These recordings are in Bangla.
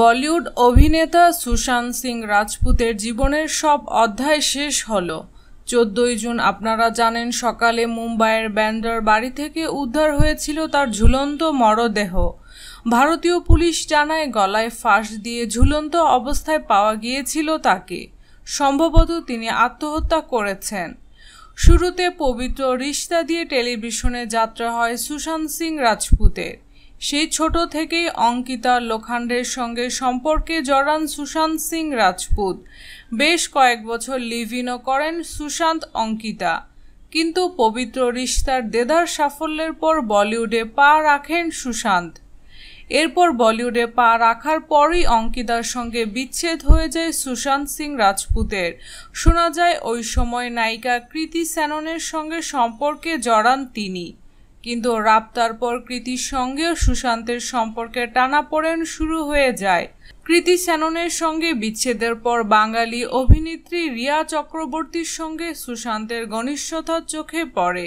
বলিউড অভিনেতা সুশান্ত সিং রাজপুতের জীবনের সব অধ্যায় শেষ হলো চোদ্দই জুন আপনারা জানেন সকালে মুম্বাইয়ের ব্যান্ডার বাড়ি থেকে উদ্ধার হয়েছিল তার ঝুলন্ত মরদেহ ভারতীয় পুলিশ জানায় গলায় ফাঁস দিয়ে ঝুলন্ত অবস্থায় পাওয়া গিয়েছিল তাকে সম্ভবত তিনি আত্মহত্যা করেছেন শুরুতে পবিত্র রিশতা দিয়ে টেলিভিশনে যাত্রা হয় সুশান্ত সিং রাজপুতের সেই ছোট থেকেই অঙ্কিতা লোখান্ডের সঙ্গে সম্পর্কে জড়ান সুশান্ত সিং রাজপুত বেশ কয়েক বছর লিভ ইনও করেন সুশান্ত অঙ্কিতা কিন্তু পবিত্র রিশতার দেদার সাফল্যের পর বলিউডে পা রাখেন সুশান্ত এরপর বলিউডে পা রাখার পরই অঙ্কিতার সঙ্গে বিচ্ছেদ হয়ে যায় সুশান্ত সিং রাজপুতের শোনা যায় ওই সময় নায়িকা কৃতি স্যাননের সঙ্গে সম্পর্কে জড়ান তিনি কিন্তু রাপ্তার পর কৃতির সঙ্গেও সুশান্তের সম্পর্কে টানাপোড়েন শুরু হয়ে যায় কৃতি শ্যাননের সঙ্গে বিচ্ছেদের পর বাঙালি অভিনেত্রী রিয়া চক্রবর্তীর সঙ্গে সুশান্তের ঘনিষ্ঠতা চোখে পড়ে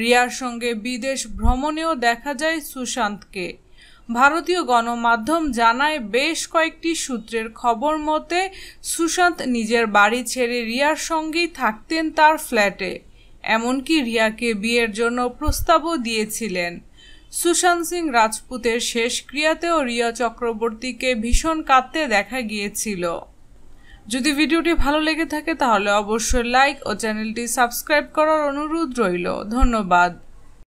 রিয়ার সঙ্গে বিদেশ ভ্রমণেও দেখা যায় সুশান্তকে ভারতীয় গণমাধ্যম জানায় বেশ কয়েকটি সূত্রের খবর মতে সুশান্ত নিজের বাড়ি ছেড়ে রিয়ার সঙ্গেই থাকতেন তার ফ্ল্যাটে এমনকি রিয়াকে বিয়ের জন্য প্রস্তাবও দিয়েছিলেন সুশান্ত সিং রাজপুতের শেষক্রিয়াতেও রিয়া চক্রবর্তীকে ভীষণ কাঁদতে দেখা গিয়েছিল যদি ভিডিওটি ভালো লেগে থাকে তাহলে অবশ্যই লাইক ও চ্যানেলটি সাবস্ক্রাইব করার অনুরোধ রইল ধন্যবাদ